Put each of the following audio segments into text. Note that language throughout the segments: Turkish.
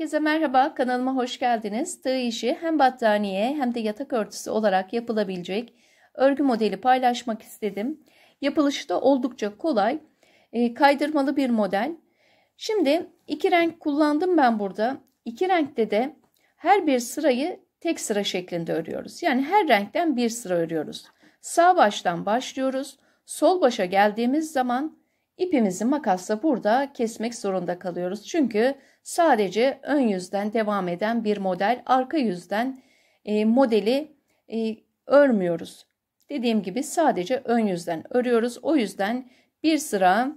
Herkese merhaba, kanalıma hoş geldiniz. Tığ işi hem battaniye hem de yatak örtüsü olarak yapılabilecek örgü modeli paylaşmak istedim. Yapılışı da oldukça kolay, e, kaydırmalı bir model. Şimdi iki renk kullandım ben burada. İki renkte de her bir sırayı tek sıra şeklinde örüyoruz. Yani her renkten bir sıra örüyoruz. Sağ baştan başlıyoruz. Sol başa geldiğimiz zaman İpimizi makasla burada kesmek zorunda kalıyoruz. Çünkü sadece ön yüzden devam eden bir model arka yüzden e, modeli e, örmüyoruz. Dediğim gibi sadece ön yüzden örüyoruz. O yüzden bir sıra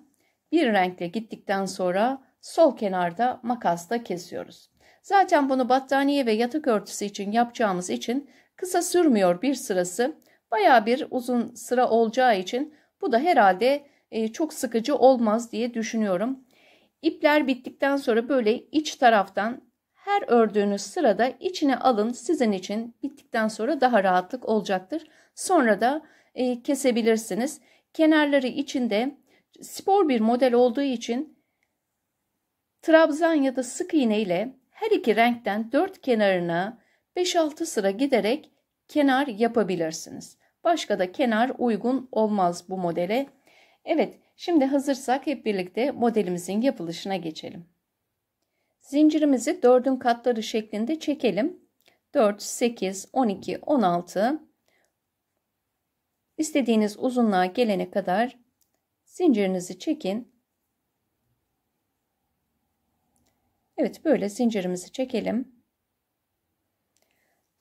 bir renkle gittikten sonra sol kenarda makasla kesiyoruz. Zaten bunu battaniye ve yatak örtüsü için yapacağımız için kısa sürmüyor bir sırası. Baya bir uzun sıra olacağı için bu da herhalde e, çok sıkıcı olmaz diye düşünüyorum. İpler bittikten sonra böyle iç taraftan her ördüğünüz sırada içine alın sizin için bittikten sonra daha rahatlık olacaktır. Sonra da e, kesebilirsiniz. Kenarları içinde spor bir model olduğu için trabzan ya da sık iğne ile her iki renkten dört kenarına 5-6 sıra giderek kenar yapabilirsiniz. Başka da kenar uygun olmaz bu modele. Evet, şimdi hazırsak hep birlikte modelimizin yapılışına geçelim. Zincirimizi 4'ün katları şeklinde çekelim. 4, 8, 12, 16. İstediğiniz uzunluğa gelene kadar zincirinizi çekin. Evet, böyle zincirimizi çekelim.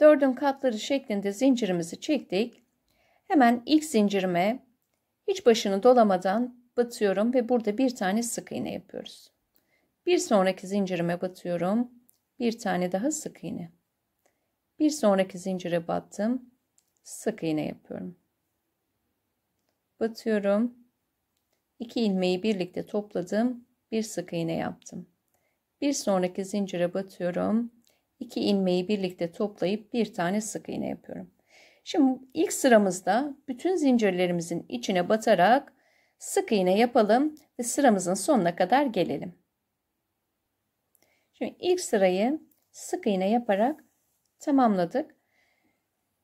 4'ün katları şeklinde zincirimizi çektik. Hemen ilk zincirime hiç başını dolamadan batıyorum ve burada bir tane sık iğne yapıyoruz. Bir sonraki zincirime batıyorum. Bir tane daha sık iğne. Bir sonraki zincire battım. Sık iğne yapıyorum. Batıyorum. İki ilmeği birlikte topladım. Bir sık iğne yaptım. Bir sonraki zincire batıyorum. İki ilmeği birlikte toplayıp bir tane sık iğne yapıyorum. Şimdi ilk sıramızda bütün zincirlerimizin içine batarak sık iğne yapalım ve sıramızın sonuna kadar gelelim. Şimdi ilk sırayı sık iğne yaparak tamamladık.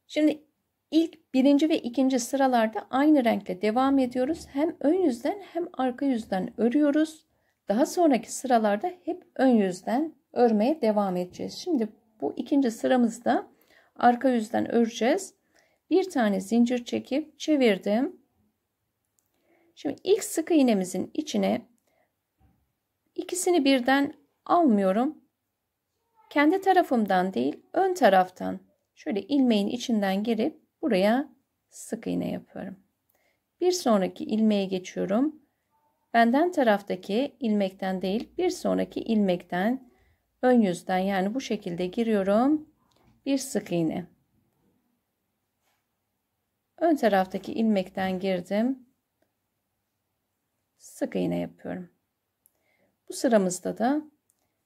Şimdi ilk birinci ve ikinci sıralarda aynı renkle devam ediyoruz. Hem ön yüzden hem arka yüzden örüyoruz. Daha sonraki sıralarda hep ön yüzden örmeye devam edeceğiz. Şimdi bu ikinci sıramızda arka yüzden öreceğiz bir tane zincir çekip çevirdim. Şimdi ilk sık iğnemizin içine ikisini birden almıyorum. Kendi tarafımdan değil ön taraftan şöyle ilmeğin içinden girip buraya sık iğne yapıyorum. Bir sonraki ilmeğe geçiyorum. Benden taraftaki ilmekten değil bir sonraki ilmekten ön yüzden yani bu şekilde giriyorum. Bir sık iğne. Ön taraftaki ilmekten girdim. Sık iğne yapıyorum. Bu sıramızda da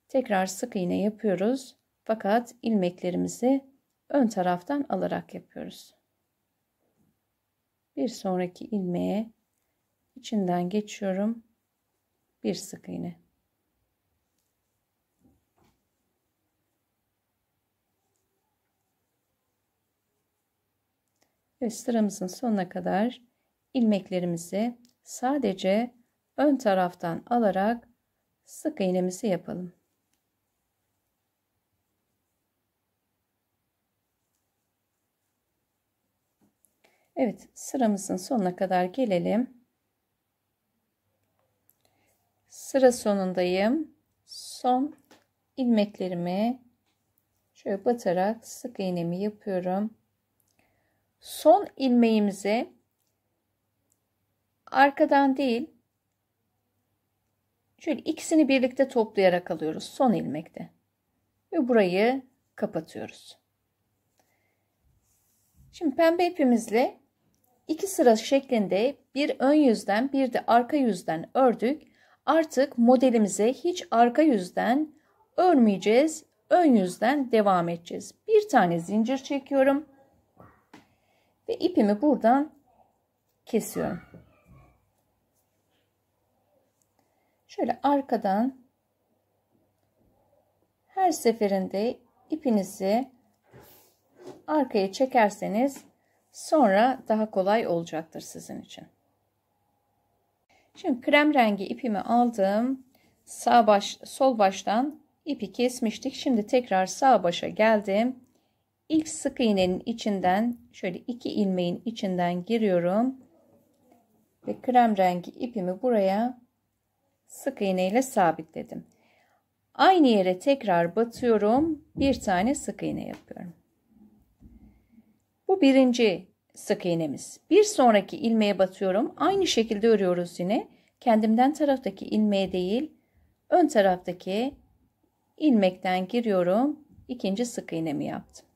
tekrar sık iğne yapıyoruz. Fakat ilmeklerimizi ön taraftan alarak yapıyoruz. Bir sonraki ilmeğe içinden geçiyorum. Bir sık iğne. ve sıramızın sonuna kadar ilmeklerimizi sadece ön taraftan alarak sık iğnemizi yapalım. Evet sıramızın sonuna kadar gelelim. Sıra sonundayım. Son ilmeklerimi şöyle batarak sık iğnemi yapıyorum son ilmeğimizi arkadan değil şöyle ikisini birlikte toplayarak alıyoruz son ilmekte ve burayı kapatıyoruz. Şimdi pembe ipimizle iki sıra şeklinde bir ön yüzden bir de arka yüzden ördük. Artık modelimize hiç arka yüzden örmeyeceğiz. Ön yüzden devam edeceğiz. Bir tane zincir çekiyorum. Ve ipimi buradan kesiyorum. Şöyle arkadan her seferinde ipinizi arkaya çekerseniz sonra daha kolay olacaktır sizin için. Şimdi krem rengi ipimi aldım. Sağ baş, sol baştan ipi kesmiştik. Şimdi tekrar sağ başa geldim ilk sık iğnenin içinden şöyle iki ilmeğin içinden giriyorum ve krem rengi ipimi buraya sık iğne ile sabitledim aynı yere tekrar batıyorum bir tane sık iğne yapıyorum bu birinci sık iğnemiz bir sonraki ilmeğe batıyorum aynı şekilde örüyoruz yine kendimden taraftaki ilmeğe değil ön taraftaki ilmekten giriyorum ikinci sık iğnemi yaptım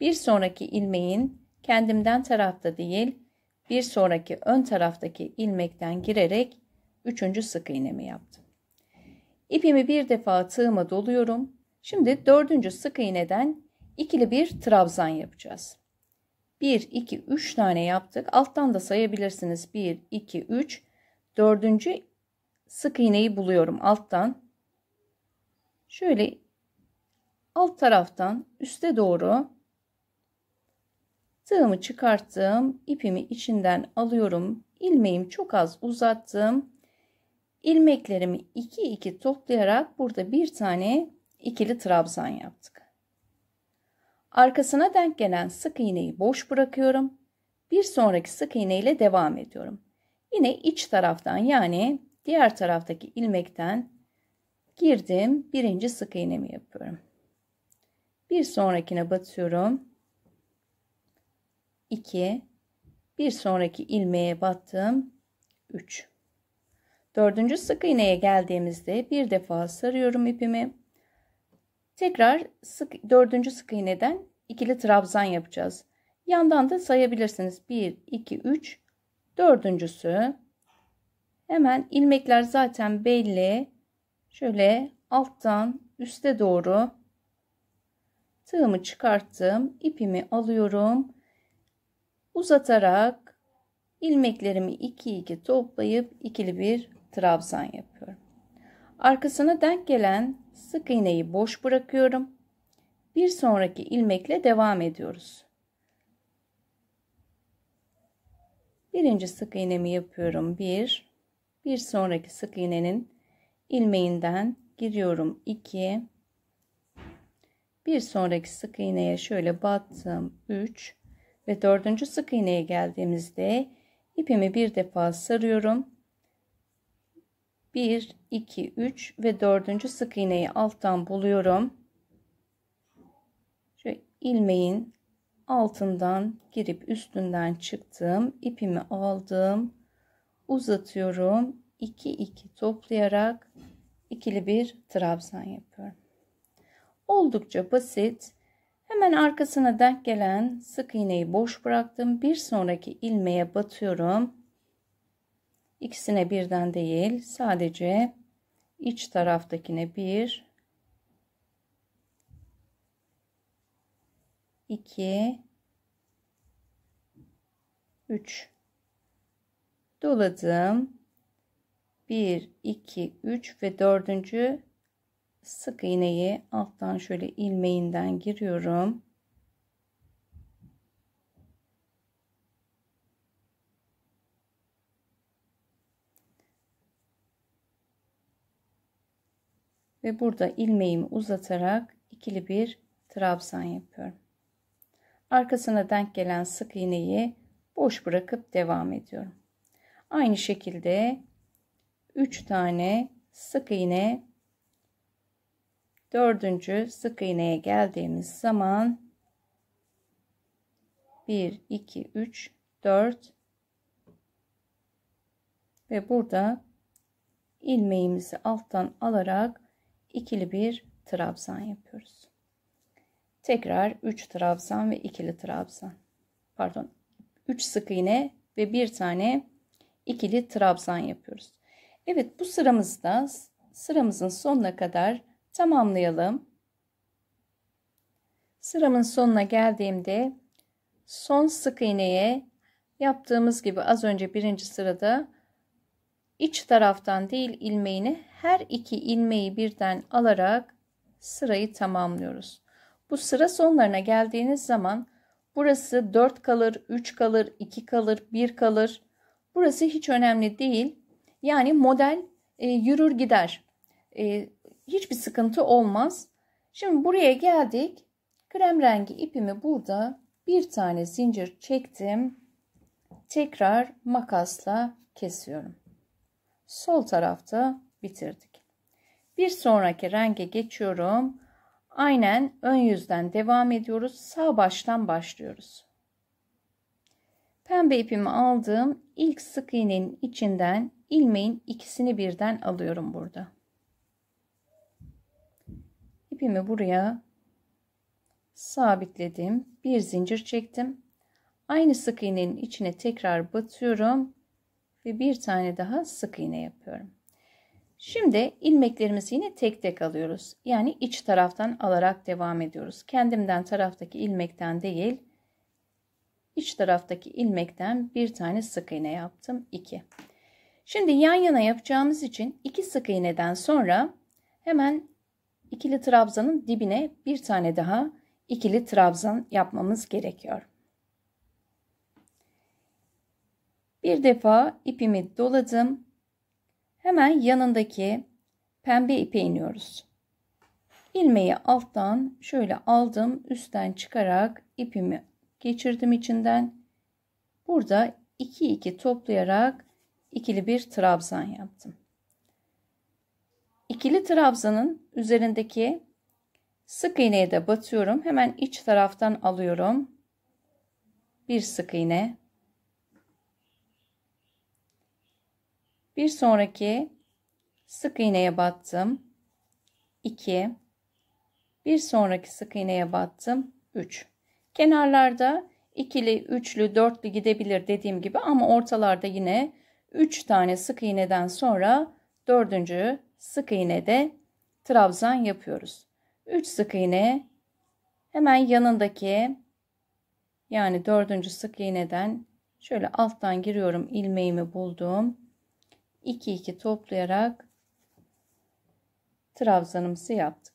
bir sonraki ilmeğin kendimden tarafta değil, bir sonraki ön taraftaki ilmekten girerek üçüncü sık iğnemi yaptım. İpimi bir defa tığıma doluyorum. Şimdi dördüncü sık iğneden ikili bir trabzan yapacağız. 1, 2, 3 tane yaptık. Alttan da sayabilirsiniz. 1, 2, 3. Dördüncü sık iğneyi buluyorum alttan. Şöyle alt taraftan üste doğru Tığımı çıkarttım, ipimi içinden alıyorum. İlmeğim çok az uzattım. İlmeklerimi iki iki toplayarak burada bir tane ikili trabzan yaptık. Arkasına denk gelen sık iğneyi boş bırakıyorum. Bir sonraki sık iğne ile devam ediyorum. Yine iç taraftan yani diğer taraftaki ilmekten girdim. Birinci sık iğnemi yapıyorum. Bir sonrakine batıyorum. 2 bir sonraki ilmeğe battım 3 dördüncü sık iğneye geldiğimizde bir defa sarıyorum ipimi tekrar sık dördüncü sık iğneden ikili trabzan yapacağız yandan da sayabilirsiniz 1 2 3 dördüncüsü hemen ilmekler zaten belli şöyle alttan üste doğru tığımı çıkarttım ipimi alıyorum uzatarak ilmeklerimi iki iki toplayıp ikili bir trabzan yapıyorum. Arkasına denk gelen sık iğneyi boş bırakıyorum. Bir sonraki ilmekle devam ediyoruz. Birinci sık iğnemi yapıyorum. Bir, bir sonraki sık iğnenin ilmeğinden giriyorum. 2 bir sonraki sık iğneye şöyle battım. Üç ve dördüncü sık iğneye geldiğimizde ipimi bir defa sarıyorum 1 2 3 ve dördüncü sık iğneyi alttan buluyorum şu ilmeğin altından girip üstünden çıktım ipimi aldım uzatıyorum 2 2 toplayarak ikili bir trabzan yapıyorum oldukça basit Hemen arkasına denk gelen sık iğneyi boş bıraktım. Bir sonraki ilmeğe batıyorum. İkisine birden değil sadece iç taraftakine bir, iki, üç doladım. Bir, iki, üç ve dördüncü sık iğneyi alttan şöyle ilmeğinden giriyorum. Ve burada ilmeğimi uzatarak ikili bir trabzan yapıyorum. Arkasına denk gelen sık iğneyi boş bırakıp devam ediyorum. Aynı şekilde 3 tane sık iğne Dördüncü sık iğneye geldiğimiz zaman 1, 2, 3, 4 ve burada ilmeğimizi alttan alarak ikili bir trabzan yapıyoruz. Tekrar 3 trabzan ve ikili trabzan. Pardon 3 sık iğne ve bir tane ikili trabzan yapıyoruz. Evet bu sıramızda sıramızın sonuna kadar tamamlayalım. Sıramın sonuna geldiğimde son sık iğneye yaptığımız gibi az önce birinci sırada iç taraftan değil ilmeğini her iki ilmeği birden alarak sırayı tamamlıyoruz. Bu sıra sonlarına geldiğiniz zaman burası 4 kalır, 3 kalır, 2 kalır, 1 kalır. Burası hiç önemli değil. Yani model e, yürür gider. E, hiçbir sıkıntı olmaz. Şimdi buraya geldik. Krem rengi ipimi burada bir tane zincir çektim. Tekrar makasla kesiyorum. Sol tarafta bitirdik. Bir sonraki renge geçiyorum. Aynen ön yüzden devam ediyoruz. Sağ baştan başlıyoruz. Pembe ipimi aldım. İlk sık iğnenin içinden ilmeğin ikisini birden alıyorum burada ipimi buraya sabitledim. Bir zincir çektim. Aynı sık iğnenin içine tekrar batıyorum ve bir tane daha sık iğne yapıyorum. Şimdi ilmeklerimizi yine tek tek alıyoruz. Yani iç taraftan alarak devam ediyoruz. Kendimden taraftaki ilmekten değil, iç taraftaki ilmekten bir tane sık iğne yaptım. 2. Şimdi yan yana yapacağımız için iki sık iğneden sonra hemen ikili trabzanın dibine bir tane daha ikili trabzan yapmamız gerekiyor. Bir defa ipimi doladım. Hemen yanındaki pembe ipe iniyoruz. İlmeği alttan şöyle aldım, üstten çıkarak ipimi geçirdim içinden. Burada 2 2 toplayarak ikili bir trabzan yaptım. İkili trabzanın üzerindeki sık iğneye de batıyorum. Hemen iç taraftan alıyorum. Bir sık iğne. Bir sonraki sık iğneye battım. 2. Bir sonraki sık iğneye battım. 3. Kenarlarda ikili, üçlü, dörtlü gidebilir dediğim gibi ama ortalarda yine 3 tane sık iğneden sonra dördüncü sık iğne de trabzan yapıyoruz. 3 sık iğne hemen yanındaki yani dördüncü sık iğneden şöyle alttan giriyorum ilmeğimi buldum. 2 2 toplayarak trabzanımızı yaptık.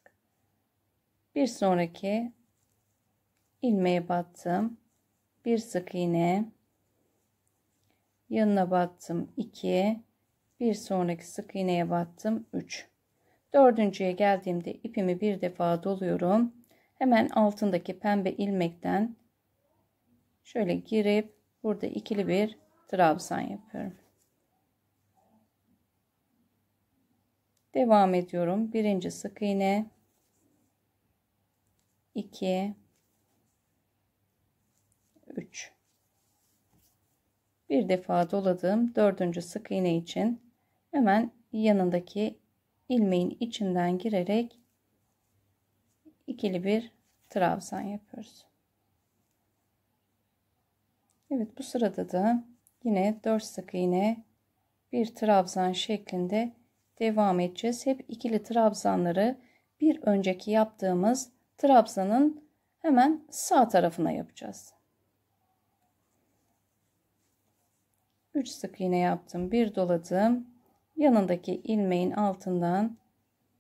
Bir sonraki ilmeğe battım. Bir sık iğne yanına battım 2 bir sonraki sık iğneye battım 3 dördüncüye geldiğimde ipimi bir defa doluyorum hemen altındaki pembe ilmekten şöyle girip burada ikili bir trabzan yapıyorum devam ediyorum birinci sık iğne 2 3 bir defa doladım dördüncü sık iğne için hemen yanındaki ilmeğin içinden girerek ikili bir trabzan yapıyoruz. Evet bu sırada da yine 4 sık iğne bir trabzan şeklinde devam edeceğiz. Hep ikili trabzanları bir önceki yaptığımız trabzanın hemen sağ tarafına yapacağız. 3 sık iğne yaptım, bir doladım yanındaki ilmeğin altından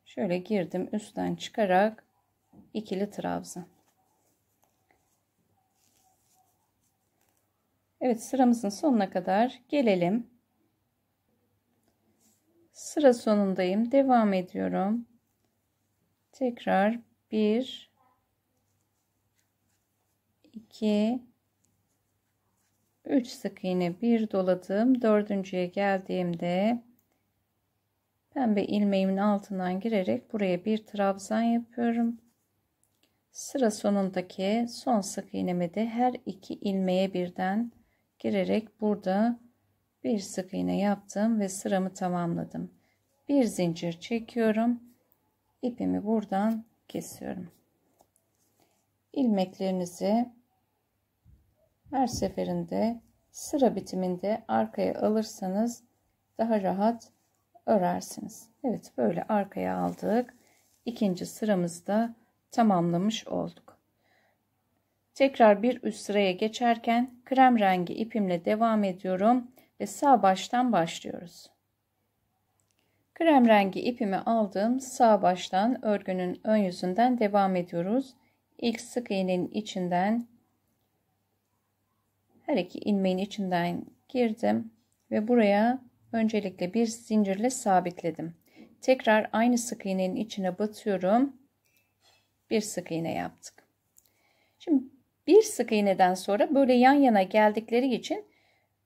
şöyle girdim üstten çıkarak ikili trabzan Evet sıramızın sonuna kadar gelelim sıra sonundayım devam ediyorum tekrar 1 2 3 sık iğne bir doladım dördüncüye geldiğimde Pembe ilmeğimin altından girerek buraya bir trabzan yapıyorum. Sıra sonundaki son sık iğnemi de her iki ilmeğe birden girerek burada bir sık iğne yaptım ve sıramı tamamladım. Bir zincir çekiyorum. İpimi buradan kesiyorum. İlmeklerinizi her seferinde sıra bitiminde arkaya alırsanız daha rahat örersiniz. Evet böyle arkaya aldık. İkinci sıramızı da tamamlamış olduk. Tekrar bir üst sıraya geçerken krem rengi ipimle devam ediyorum ve sağ baştan başlıyoruz. Krem rengi ipimi aldım. Sağ baştan örgünün ön yüzünden devam ediyoruz. İlk sık iğnenin içinden her iki ilmeğin içinden girdim ve buraya öncelikle bir zincirle sabitledim. Tekrar aynı sık iğnenin içine batıyorum. Bir sık iğne yaptık. Şimdi bir sık iğneden sonra böyle yan yana geldikleri için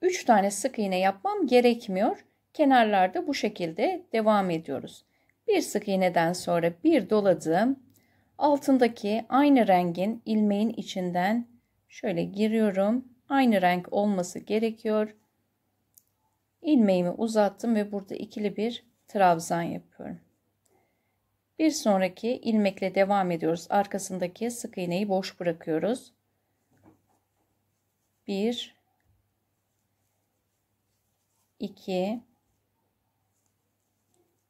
3 tane sık iğne yapmam gerekmiyor. Kenarlarda bu şekilde devam ediyoruz. Bir sık iğneden sonra bir doladım. Altındaki aynı rengin ilmeğin içinden şöyle giriyorum. Aynı renk olması gerekiyor ilmeğimi uzattım ve burada ikili bir trabzan yapıyorum. Bir sonraki ilmekle devam ediyoruz. Arkasındaki sık iğneyi boş bırakıyoruz. 1 2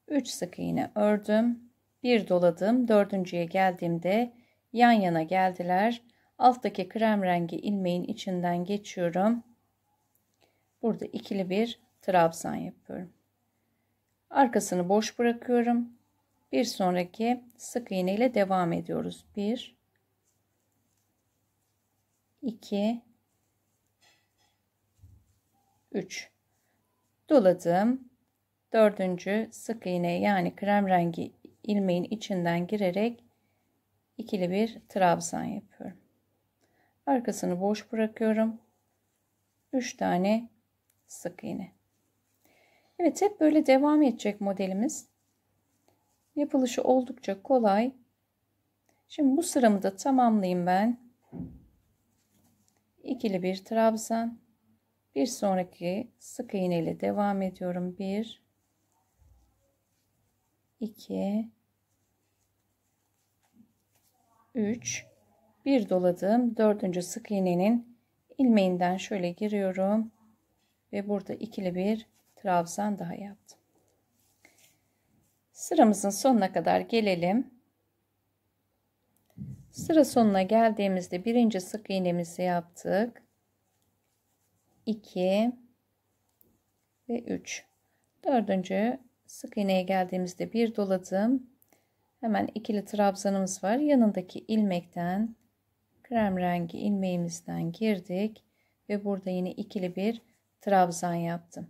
3 sık iğne ördüm. Bir doladım. Dördüncüye geldiğimde yan yana geldiler. Alttaki krem rengi ilmeğin içinden geçiyorum. Burada ikili bir trabzan yapıyorum. Arkasını boş bırakıyorum. Bir sonraki sık iğne ile devam ediyoruz. 1 2 3 doladım. Dördüncü sık iğne yani krem rengi ilmeğin içinden girerek ikili bir trabzan yapıyorum. Arkasını boş bırakıyorum. Üç tane sık iğne. Evet hep böyle devam edecek modelimiz. Yapılışı oldukça kolay. Şimdi bu sıramı da tamamlayayım ben. İkili bir trabzan. Bir sonraki sık iğne ile devam ediyorum. 1 2 3 bir doladım. dördüncü sık iğnenin ilmeğinden şöyle giriyorum ve burada ikili bir trabzan daha yaptım. Sıramızın sonuna kadar gelelim. Sıra sonuna geldiğimizde birinci sık iğnemizi yaptık. 2 ve 3. Dördüncü sık iğneye geldiğimizde bir doladım. Hemen ikili trabzanımız var. Yanındaki ilmekten krem rengi ilmeğimizden girdik ve burada yine ikili bir trabzan yaptım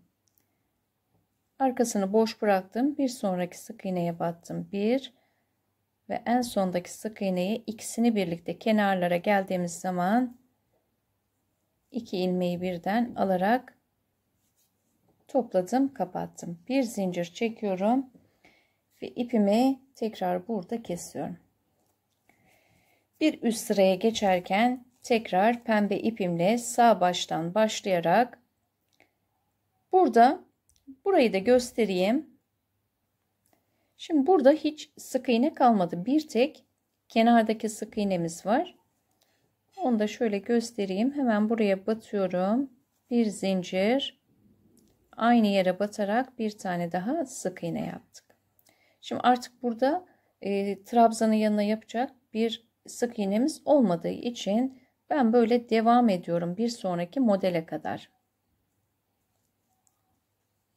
arkasını boş bıraktım bir sonraki sık iğneye battım bir ve en sondaki sık iğneyi ikisini birlikte kenarlara geldiğimiz zaman iki ilmeği birden alarak topladım kapattım bir zincir çekiyorum ve ipimi tekrar burada kesiyorum bir üst sıraya geçerken tekrar pembe ipimle sağ baştan başlayarak burada Burayı da göstereyim. Şimdi burada hiç sık iğne kalmadı. Bir tek kenardaki sık iğnemiz var. Onu da şöyle göstereyim. Hemen buraya batıyorum. Bir zincir. Aynı yere batarak bir tane daha sık iğne yaptık. Şimdi artık burada e, trabzanın yanına yapacak bir sık iğnemiz olmadığı için ben böyle devam ediyorum bir sonraki modele kadar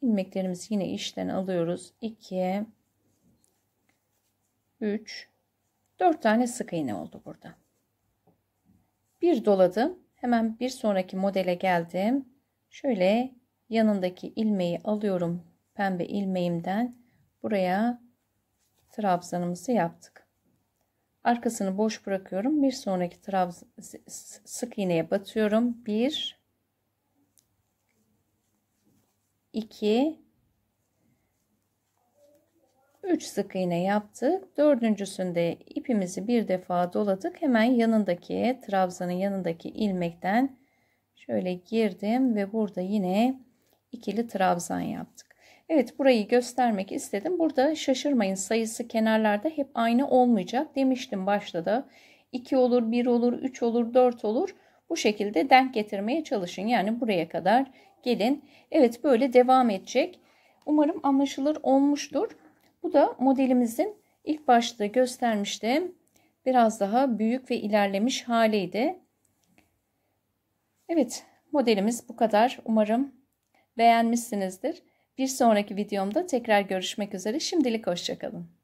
ilmeklerimizi yine işten alıyoruz. 2 3 4 tane sık iğne oldu burada. Bir doladım. Hemen bir sonraki modele geldim. Şöyle yanındaki ilmeği alıyorum. Pembe ilmeğimden buraya trabzanımızı yaptık. Arkasını boş bırakıyorum. Bir sonraki trabzan sık iğneye batıyorum. 1 2 3 sık iğne yaptık. Dördüncüsünde ipimizi bir defa doladık. Hemen yanındaki trabzanın yanındaki ilmekten şöyle girdim ve burada yine ikili trabzan yaptık. Evet burayı göstermek istedim. Burada şaşırmayın sayısı kenarlarda hep aynı olmayacak demiştim başta da. 2 olur, 1 olur, 3 olur, 4 olur. Bu şekilde denk getirmeye çalışın. Yani buraya kadar gelin. Evet böyle devam edecek. Umarım anlaşılır olmuştur. Bu da modelimizin ilk başta göstermiştim. Biraz daha büyük ve ilerlemiş haliydi. Evet modelimiz bu kadar. Umarım beğenmişsinizdir. Bir sonraki videomda tekrar görüşmek üzere. Şimdilik hoşçakalın.